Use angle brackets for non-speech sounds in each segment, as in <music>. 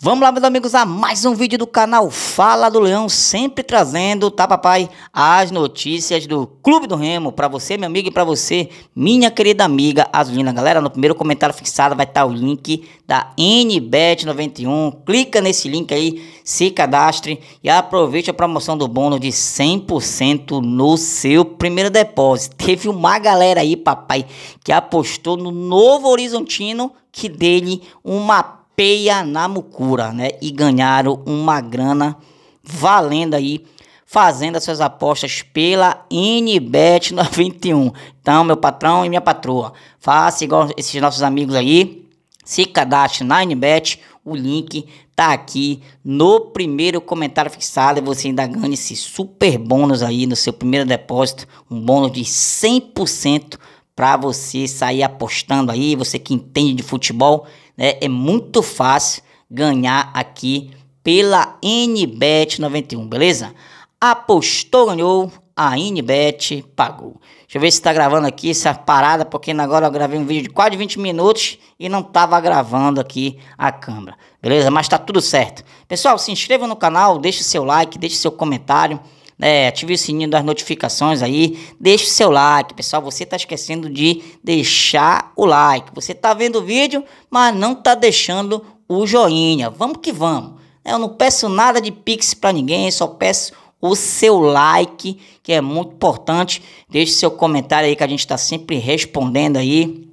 Vamos lá, meus amigos, a mais um vídeo do canal Fala do Leão, sempre trazendo, tá papai, as notícias do Clube do Remo, para você, meu amigo, e para você, minha querida amiga Azulina. Galera, no primeiro comentário fixado vai estar tá o link da NBet91, clica nesse link aí, se cadastre e aproveite a promoção do bônus de 100% no seu primeiro depósito. <laughs> Teve uma galera aí, papai, que apostou no Novo Horizontino, que dele uma Peia mucura, né? E ganharam uma grana valendo aí, fazendo as suas apostas pela NBET 91. Então, meu patrão e minha patroa, faça igual esses nossos amigos aí, se cadastre na NBet. o link tá aqui no primeiro comentário fixado e você ainda ganha esse super bônus aí no seu primeiro depósito, um bônus de 100% para você sair apostando aí, você que entende de futebol, né? É muito fácil ganhar aqui pela NBET 91, beleza? Apostou, ganhou, a NBET pagou. Deixa eu ver se está gravando aqui essa parada, porque agora eu gravei um vídeo de quase 20 minutos e não estava gravando aqui a câmera. Beleza? Mas está tudo certo. Pessoal, se inscreva no canal, deixe seu like, deixe seu comentário. Né, ative o sininho das notificações aí, deixe o seu like, pessoal. Você está esquecendo de deixar o like. Você está vendo o vídeo, mas não está deixando o joinha. Vamos que vamos. Né, eu não peço nada de pix para ninguém, só peço o seu like, que é muito importante. Deixe seu comentário aí que a gente está sempre respondendo aí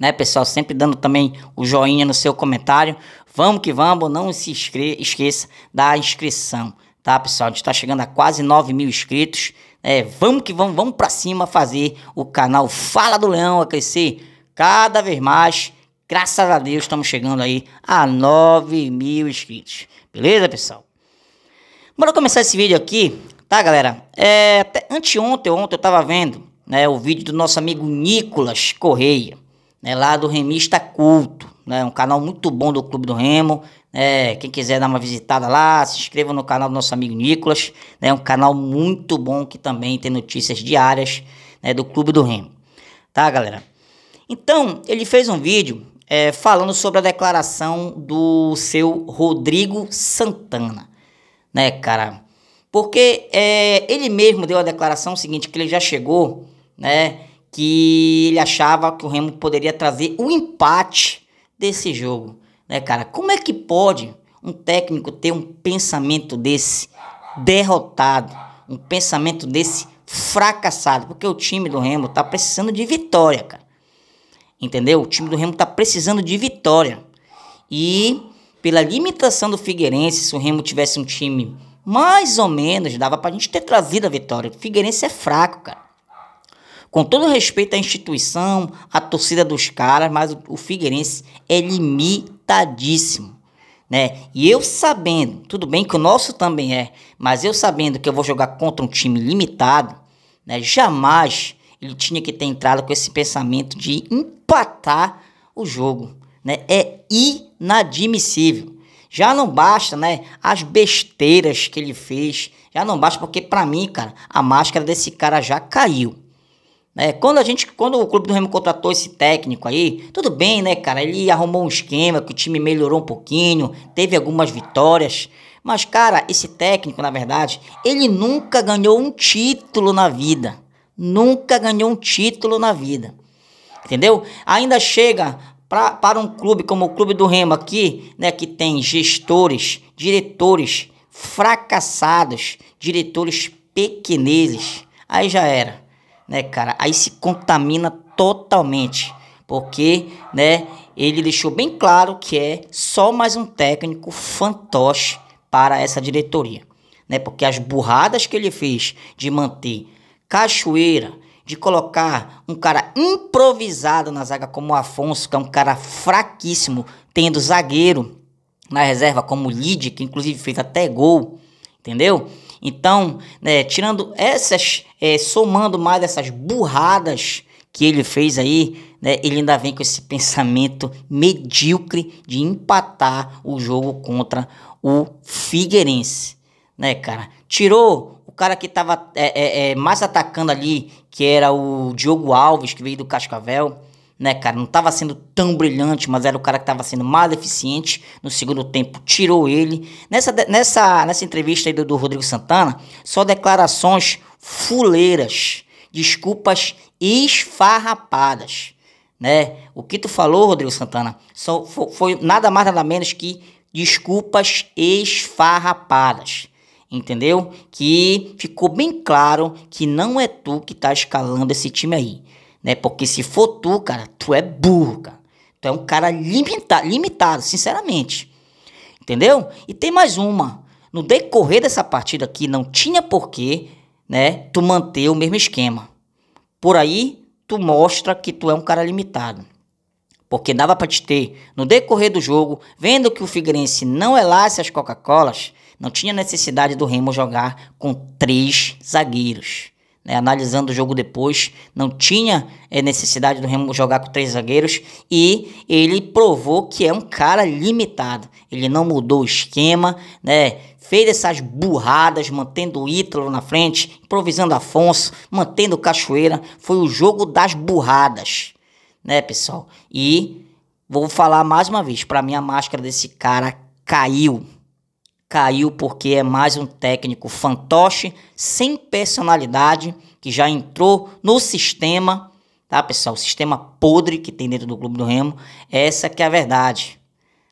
né, pessoal? Sempre dando também o joinha no seu comentário. Vamos que vamos, não se esqueça da inscrição tá, pessoal? A gente está chegando a quase 9 mil inscritos. É, vamos que vamos, vamos para cima fazer o canal Fala do Leão a crescer cada vez mais. Graças a Deus estamos chegando aí a 9 mil inscritos. Beleza, pessoal? Bora começar esse vídeo aqui, tá, galera? É, até anteontem, ontem eu tava vendo né, o vídeo do nosso amigo Nicolas Correia, né, lá do Remista Culto. Né, um canal muito bom do Clube do Remo, é, quem quiser dar uma visitada lá, se inscreva no canal do nosso amigo Nicolas. É né, um canal muito bom que também tem notícias diárias né, do Clube do Remo. Tá, galera? Então, ele fez um vídeo é, falando sobre a declaração do seu Rodrigo Santana. Né, cara? Porque é, ele mesmo deu a declaração seguinte, que ele já chegou, né? Que ele achava que o Remo poderia trazer o empate desse jogo. Né, cara? Como é que pode um técnico ter um pensamento desse derrotado, um pensamento desse fracassado? Porque o time do Remo tá precisando de vitória, cara. Entendeu? O time do Remo tá precisando de vitória. E pela limitação do Figueirense, se o Remo tivesse um time mais ou menos, dava pra gente ter trazido a vitória. O Figueirense é fraco, cara. Com todo respeito à instituição, à torcida dos caras, mas o Figueirense é limitadíssimo. Né? E eu sabendo, tudo bem que o nosso também é, mas eu sabendo que eu vou jogar contra um time limitado, né, jamais ele tinha que ter entrado com esse pensamento de empatar o jogo. Né? É inadmissível. Já não basta, né? As besteiras que ele fez. Já não basta, porque para mim, cara, a máscara desse cara já caiu. É, quando a gente, quando o clube do Remo contratou esse técnico aí, tudo bem, né, cara? Ele arrumou um esquema que o time melhorou um pouquinho, teve algumas vitórias. Mas, cara, esse técnico, na verdade, ele nunca ganhou um título na vida. Nunca ganhou um título na vida. Entendeu? Ainda chega pra, para um clube como o Clube do Remo aqui, né, que tem gestores, diretores fracassados, diretores pequenezes. Aí já era né, cara? Aí se contamina totalmente, porque, né, ele deixou bem claro que é só mais um técnico fantoche para essa diretoria, né? Porque as burradas que ele fez de manter Cachoeira, de colocar um cara improvisado na zaga como o Afonso, que é um cara fraquíssimo, tendo zagueiro na reserva como Lid, que inclusive fez até gol, entendeu? Então, né, tirando essas, é, somando mais essas burradas que ele fez aí, né, ele ainda vem com esse pensamento medíocre de empatar o jogo contra o Figueirense, né, cara? Tirou o cara que estava é, é, é, mais atacando ali, que era o Diogo Alves, que veio do Cascavel né, cara? Não estava sendo tão brilhante, mas era o cara que estava sendo mais eficiente. No segundo tempo, tirou ele. Nessa, nessa, nessa entrevista aí do, do Rodrigo Santana, só declarações fuleiras, desculpas esfarrapadas, né? O que tu falou, Rodrigo Santana, só foi, foi nada mais nada menos que desculpas esfarrapadas entendeu? Que ficou bem claro que não é tu que tá escalando esse time aí né? Porque se for tu, cara, tu é burro, cara. Tu é um cara limita limitado, sinceramente. Entendeu? E tem mais uma. No decorrer dessa partida aqui, não tinha porquê, né? Tu manter o mesmo esquema. Por aí, tu mostra que tu é um cara limitado. Porque dava para te ter, no decorrer do jogo, vendo que o Figueirense não é elasse as Coca-Colas, não tinha necessidade do Remo jogar com três zagueiros né, analisando o jogo depois, não tinha é, necessidade do Remo jogar com três zagueiros e ele provou que é um cara limitado. Ele não mudou o esquema, né? Fez essas burradas, mantendo o Ítalo na frente, improvisando Afonso, mantendo o Cachoeira. Foi o jogo das burradas, né, pessoal? E vou falar mais uma vez, para mim a máscara desse cara caiu caiu porque é mais um técnico fantoche, sem personalidade, que já entrou no sistema, tá, pessoal? O sistema podre que tem dentro do Clube do Remo. Essa que é a verdade.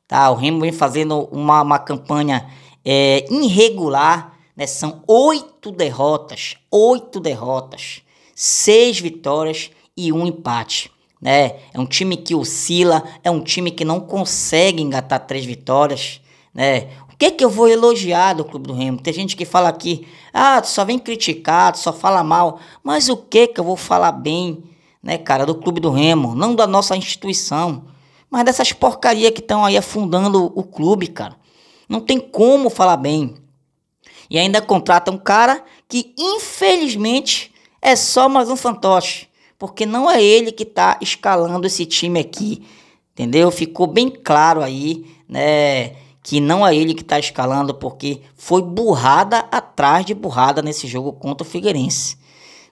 Tá? O Remo vem fazendo uma, uma campanha é, irregular, né? São oito derrotas, oito derrotas, seis vitórias e um empate. Né? É um time que oscila, é um time que não consegue engatar três vitórias, né? O que, é que eu vou elogiar do Clube do Remo? Tem gente que fala aqui, ah, tu só vem criticar, tu só fala mal. Mas o que é que eu vou falar bem, né, cara, do Clube do Remo? Não da nossa instituição, mas dessas porcaria que estão aí afundando o clube, cara. Não tem como falar bem. E ainda contrata um cara que, infelizmente, é só mais um fantoche. Porque não é ele que está escalando esse time aqui. Entendeu? Ficou bem claro aí, né? que não é ele que está escalando, porque foi burrada atrás de burrada nesse jogo contra o Figueirense.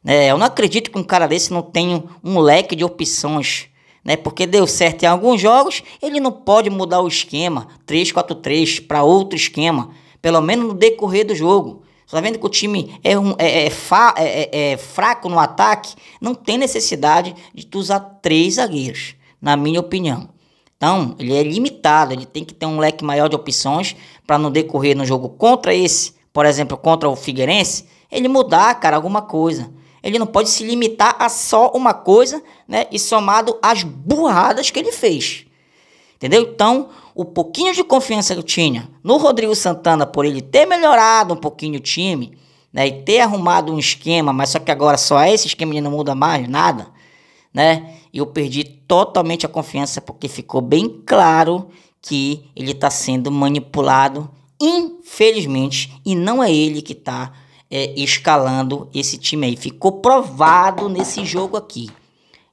É, eu não acredito que um cara desse não tenha um leque de opções, né? Porque deu certo em alguns jogos, ele não pode mudar o esquema 3-4-3 para outro esquema, pelo menos no decorrer do jogo. Você tá vendo que o time é, um, é, é, fa, é, é, é fraco no ataque? Não tem necessidade de tu usar três zagueiros, na minha opinião. Então, ele é limitado, ele tem que ter um leque maior de opções para não decorrer no jogo contra esse, por exemplo, contra o Figueirense, ele mudar, cara, alguma coisa. Ele não pode se limitar a só uma coisa, né? E somado às burradas que ele fez. Entendeu? Então, o pouquinho de confiança que eu tinha no Rodrigo Santana por ele ter melhorado um pouquinho o time, né? E ter arrumado um esquema, mas só que agora só esse esquema ele não muda mais nada né? Eu perdi totalmente a confiança porque ficou bem claro que ele está sendo manipulado, infelizmente, e não é ele que está é, escalando esse time aí. Ficou provado nesse jogo aqui.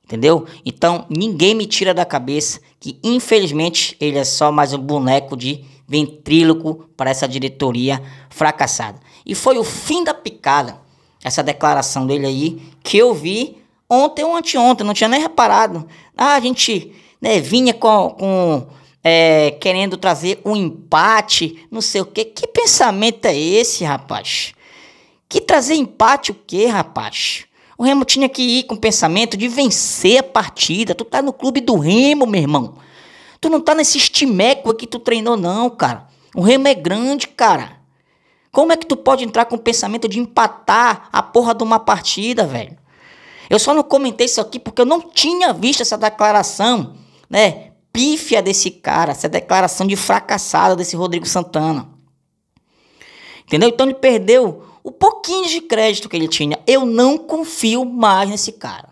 Entendeu? Então ninguém me tira da cabeça que infelizmente ele é só mais um boneco de ventríloco para essa diretoria fracassada. E foi o fim da picada, essa declaração dele aí, que eu vi Ontem ou anteontem, não tinha nem reparado. Ah, a gente né, vinha com, com é, querendo trazer um empate, não sei o quê. Que pensamento é esse, rapaz? Que trazer empate o quê, rapaz? O Remo tinha que ir com o pensamento de vencer a partida. Tu tá no clube do Remo, meu irmão. Tu não tá nesse estimeco que tu treinou, não, cara. O Remo é grande, cara. Como é que tu pode entrar com o pensamento de empatar a porra de uma partida, velho? Eu só não comentei isso aqui porque eu não tinha visto essa declaração, né? Pífia desse cara, essa declaração de fracassada desse Rodrigo Santana. Entendeu? Então ele perdeu o pouquinho de crédito que ele tinha. Eu não confio mais nesse cara.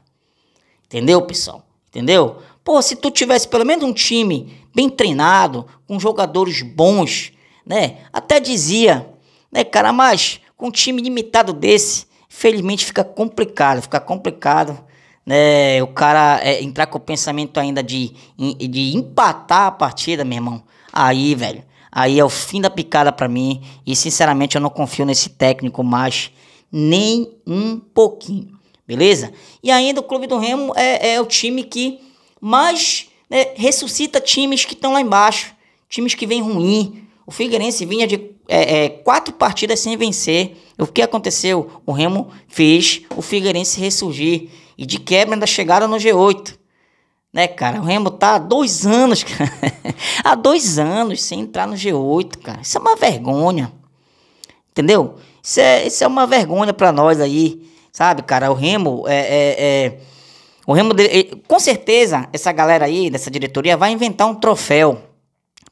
Entendeu, pessoal? Entendeu? Pô, se tu tivesse pelo menos um time bem treinado, com jogadores bons, né? Até dizia, né, cara, mas com um time limitado desse, Felizmente fica complicado, fica complicado, né? O cara é, entrar com o pensamento ainda de, de empatar a partida, meu irmão. Aí, velho, aí é o fim da picada para mim. E sinceramente eu não confio nesse técnico mais nem um pouquinho, beleza? E ainda o Clube do Remo é, é o time que mais né, ressuscita times que estão lá embaixo, times que vêm ruim, o Figueirense vinha de é, é, quatro partidas sem vencer. O que aconteceu? O Remo fez o Figueirense ressurgir. E de quebra ainda chegaram no G8. Né, cara? O Remo tá há dois anos, <laughs> cara. há dois anos sem entrar no G8, cara. Isso é uma vergonha. Entendeu? Isso é, isso é uma vergonha para nós aí. Sabe, cara? O Remo é, é, é o Remo, com certeza, essa galera aí, dessa diretoria, vai inventar um troféu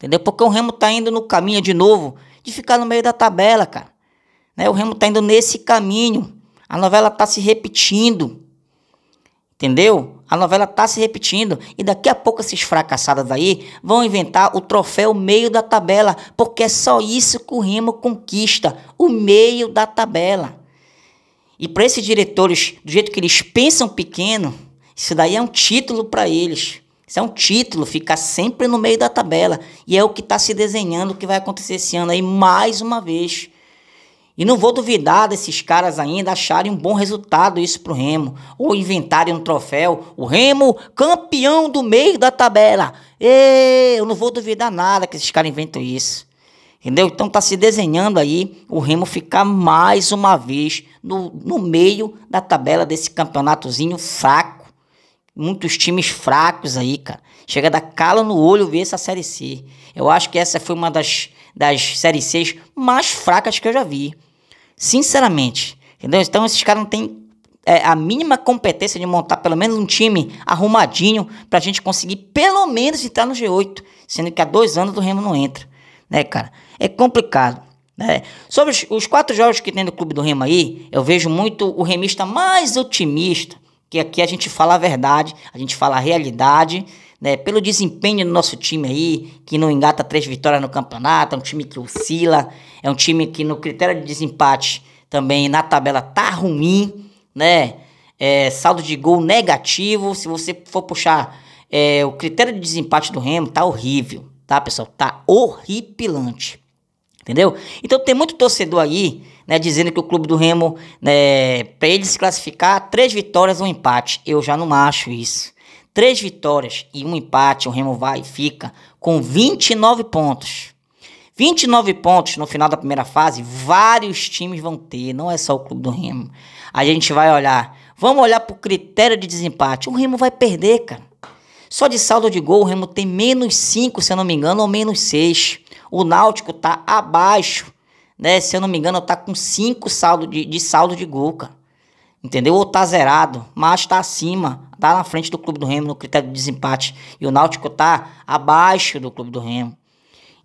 Entendeu? Porque o Remo está indo no caminho de novo de ficar no meio da tabela, cara. Né? O Remo está indo nesse caminho. A novela está se repetindo. Entendeu? A novela está se repetindo. E daqui a pouco esses fracassados aí vão inventar o troféu meio da tabela. Porque é só isso que o Remo conquista. O meio da tabela. E para esses diretores, do jeito que eles pensam pequeno, isso daí é um título para eles. Isso é um título, fica sempre no meio da tabela. E é o que está se desenhando, o que vai acontecer esse ano aí mais uma vez. E não vou duvidar desses caras ainda acharem um bom resultado isso para o Remo. Ou inventarem um troféu. O Remo, campeão do meio da tabela. E eu não vou duvidar nada que esses caras inventam isso. Entendeu? Então tá se desenhando aí o Remo ficar mais uma vez no, no meio da tabela desse campeonatozinho fraco. Muitos times fracos aí, cara. Chega da cala no olho ver essa Série C. Eu acho que essa foi uma das, das Série Cs mais fracas que eu já vi. Sinceramente. Entendeu? Então esses caras não têm é, a mínima competência de montar pelo menos um time arrumadinho para a gente conseguir pelo menos entrar no G8. Sendo que há dois anos o Remo não entra. Né, cara? É complicado. Né? Sobre os, os, quatro jogos que tem do clube do Remo aí, eu vejo muito o remista mais otimista que aqui a gente fala a verdade, a gente fala a realidade, né? Pelo desempenho do nosso time aí, que não engata três vitórias no campeonato, é um time que oscila, é um time que no critério de desempate também na tabela tá ruim, né? É, saldo de gol negativo, se você for puxar é, o critério de desempate do Remo, tá horrível, tá pessoal? Tá horripilante, entendeu? Então tem muito torcedor aí né, dizendo que o clube do Remo, né, para ele se classificar, três vitórias, um empate. Eu já não acho isso. Três vitórias e um empate, o Remo vai e fica com 29 pontos. 29 pontos no final da primeira fase, vários times vão ter, não é só o clube do Remo. A gente vai olhar, vamos olhar para o critério de desempate. O Remo vai perder, cara. Só de saldo de gol, o Remo tem menos 5, se eu não me engano, ou menos 6. O Náutico está abaixo né? Se eu não me engano, tá com 5 saldo de, de saldo de gol, cara. Entendeu? Ou tá zerado, mas tá acima, tá na frente do Clube do Remo no critério de desempate. E o Náutico tá abaixo do Clube do Remo.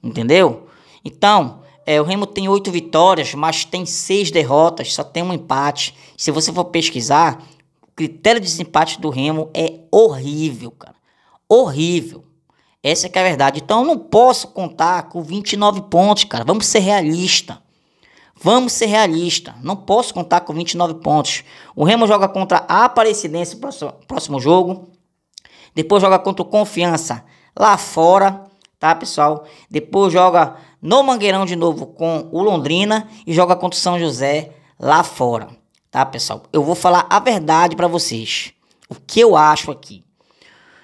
Entendeu? Então, é, o Remo tem oito vitórias, mas tem seis derrotas, só tem um empate. Se você for pesquisar, o critério de desempate do Remo é horrível, cara. Horrível. Essa é, é a verdade. Então eu não posso contar com 29 pontos, cara. Vamos ser realista. Vamos ser realista. Não posso contar com 29 pontos. O Remo joga contra a Aparecidense próximo, próximo jogo. Depois joga contra o Confiança lá fora, tá, pessoal? Depois joga no Mangueirão de novo com o Londrina e joga contra o São José lá fora, tá, pessoal? Eu vou falar a verdade para vocês. O que eu acho aqui.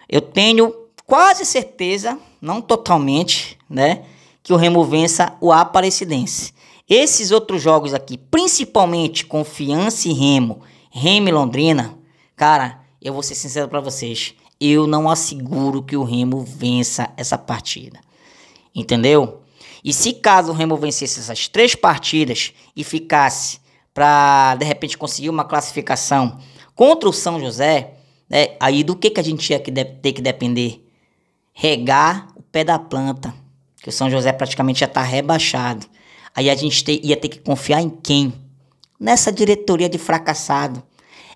Eu tenho quase certeza, não totalmente, né, que o Remo vença o Aparecidense. Esses outros jogos aqui, principalmente Confiança e Remo, Remo e Londrina, cara, eu vou ser sincero para vocês, eu não asseguro que o Remo vença essa partida. Entendeu? E se caso o Remo vencesse essas três partidas e ficasse para de repente conseguir uma classificação contra o São José, né, aí do que, que a gente ia que ter que depender? regar o pé da planta, que o São José praticamente já está rebaixado. Aí a gente te, ia ter que confiar em quem? Nessa diretoria de fracassado.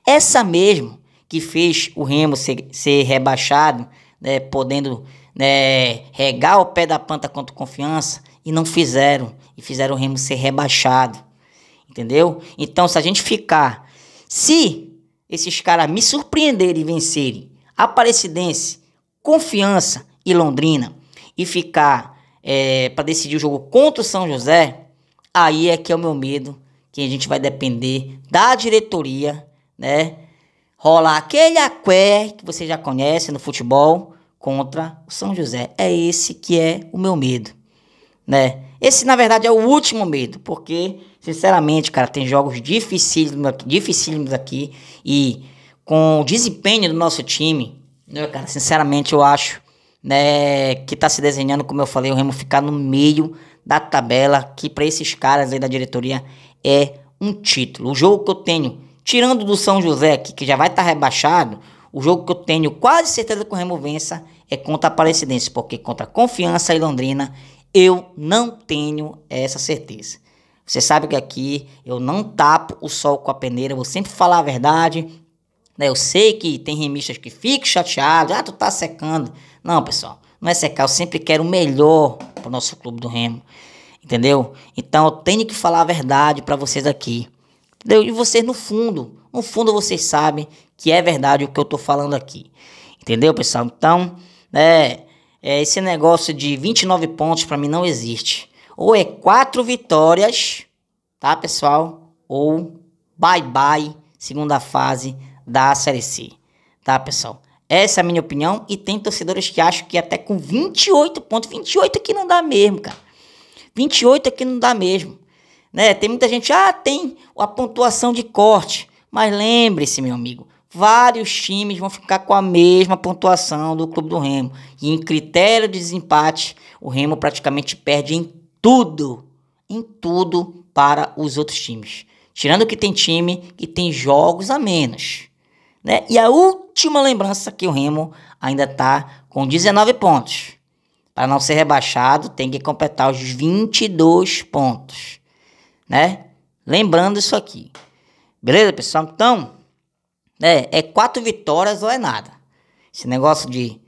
Essa mesmo que fez o Remo ser, ser rebaixado, né, podendo né, regar o pé da planta quanto confiança, e não fizeram. E fizeram o Remo ser rebaixado. Entendeu? Então, se a gente ficar. Se esses caras me surpreenderem e vencerem, Aparecidense, confiança, e Londrina e ficar é, para decidir o jogo contra o São José, aí é que é o meu medo, que a gente vai depender da diretoria, né? rolar aquele aqué que você já conhece no futebol contra o São José. É esse que é o meu medo, né? Esse, na verdade, é o último medo, porque, sinceramente, cara, tem jogos dificílimos aqui, dificílimos aqui e com o desempenho do nosso time, né, cara, sinceramente, eu acho né, que está se desenhando, como eu falei, o Remo ficar no meio da tabela, que para esses caras aí da diretoria é um título. O jogo que eu tenho, tirando do São José, que, que já vai estar tá rebaixado, o jogo que eu tenho quase certeza que o Remo vença é contra a Aparecidense, porque contra a Confiança e Londrina eu não tenho essa certeza. Você sabe que aqui eu não tapo o sol com a peneira, eu vou sempre falar a verdade. Né? Eu sei que tem remistas que ficam chateados, ah, tu tá secando. Não, pessoal, não é secar, eu sempre quero o melhor para o nosso clube do Remo, entendeu? Então eu tenho que falar a verdade para vocês aqui, entendeu? E vocês no fundo, no fundo vocês sabem que é verdade o que eu tô falando aqui, entendeu, pessoal? Então, né, é, esse negócio de 29 pontos para mim não existe. Ou é quatro vitórias, tá, pessoal? Ou bye bye, segunda fase da Série C, tá, pessoal? Essa é a minha opinião. E tem torcedores que acham que até com 28 pontos, 28 aqui não dá mesmo, cara. 28 aqui não dá mesmo. Né? Tem muita gente, ah, tem a pontuação de corte. Mas lembre-se, meu amigo, vários times vão ficar com a mesma pontuação do Clube do Remo. E em critério de desempate, o Remo praticamente perde em tudo, em tudo para os outros times. Tirando que tem time que tem jogos a menos. Né? E a última lembrança que o Remo ainda está com 19 pontos. Para não ser rebaixado, tem que completar os 22 pontos. Né? Lembrando isso aqui. Beleza, pessoal? Então, né, é quatro vitórias ou é nada. Esse negócio de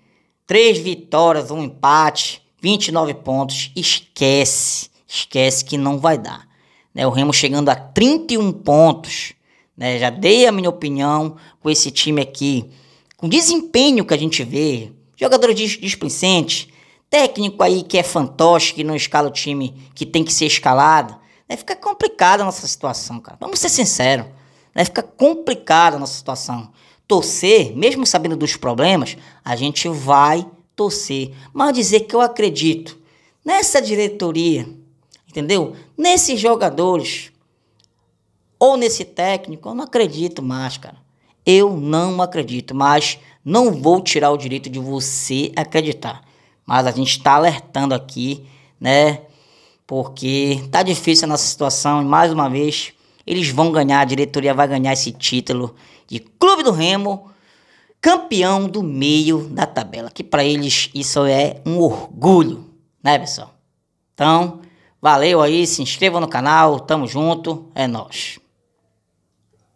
três vitórias, um empate, 29 pontos, esquece. Esquece que não vai dar. Né, o Remo chegando a 31 pontos né? Já dei a minha opinião com esse time aqui. Com o desempenho que a gente vê, jogadores displicente, técnico aí que é fantoche, que não escala o time que tem que ser escalado. Né? Fica complicada a nossa situação, cara. Vamos ser sinceros. Né? Fica complicada a nossa situação. Torcer, mesmo sabendo dos problemas, a gente vai torcer. Mas dizer que eu acredito nessa diretoria, entendeu? Nesses jogadores ou nesse técnico, eu não acredito mais, cara. Eu não acredito, mas não vou tirar o direito de você acreditar. Mas a gente está alertando aqui, né? Porque tá difícil a nossa situação e mais uma vez eles vão ganhar, a diretoria vai ganhar esse título de Clube do Remo, campeão do meio da tabela. Que para eles isso é um orgulho, né, pessoal? Então, valeu aí, se inscreva no canal, tamo junto, é nós.